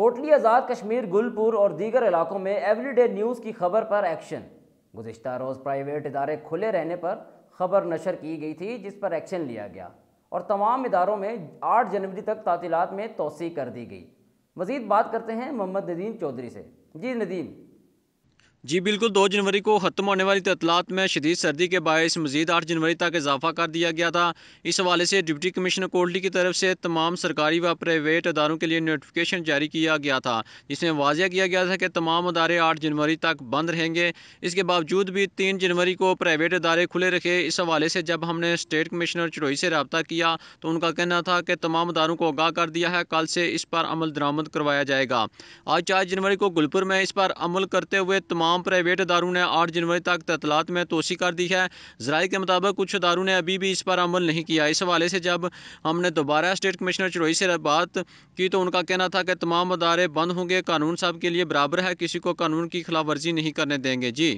کوٹلی آزاد کشمیر گلپور اور دیگر علاقوں میں ایوری ڈے نیوز کی خبر پر ایکشن گزشتہ روز پرائیویٹ ادارے کھلے رہنے پر خبر نشر کی گئی تھی جس پر ایکشن لیا گیا اور تمام اداروں میں آٹھ جنوری تک تعطیلات میں توسیع کر دی گئی مزید بات کرتے ہیں محمد ندیم چودھری سے جی ندیم جی بالکل دو جنوری کو ختم ہونے والی تعطیلات میں شدید سردی کے باعث مزید آٹھ جنوری تک اضافہ کر دیا گیا تھا اس حوالے سے ڈپٹی کمشنر کوٹلی کی طرف سے تمام سرکاری و پرائیویٹ اداروں کے لیے نوٹیفیکیشن جاری کیا گیا تھا جس میں واضح کیا گیا تھا کہ تمام ادارے آٹھ جنوری تک بند رہیں گے اس کے باوجود بھی تین جنوری کو پرائیویٹ ادارے کھلے رکھے اس حوالے سے جب ہم نے اسٹیٹ کمشنر چڑوئی سے رابطہ کیا تو ان کا کہنا تھا کہ تمام اداروں کو آگاہ کر دیا ہے کل سے اس پر عمل درآمد کروایا جائے گا آج چار جنوری کو گلپور میں اس پر عمل کرتے ہوئے تمام تمام پرائیویٹ اداروں نے آٹھ جنوری تک تعطلا میں توسیع کر دی ہے ذرائع کے مطابق کچھ اداروں نے ابھی بھی اس پر عمل نہیں کیا اس حوالے سے جب ہم نے دوبارہ اسٹیٹ کمشنر چروئی سے بات کی تو ان کا کہنا تھا کہ تمام ادارے بند ہوں گے قانون صاحب کے لیے برابر ہے کسی کو قانون کی خلاف ورزی نہیں کرنے دیں گے جی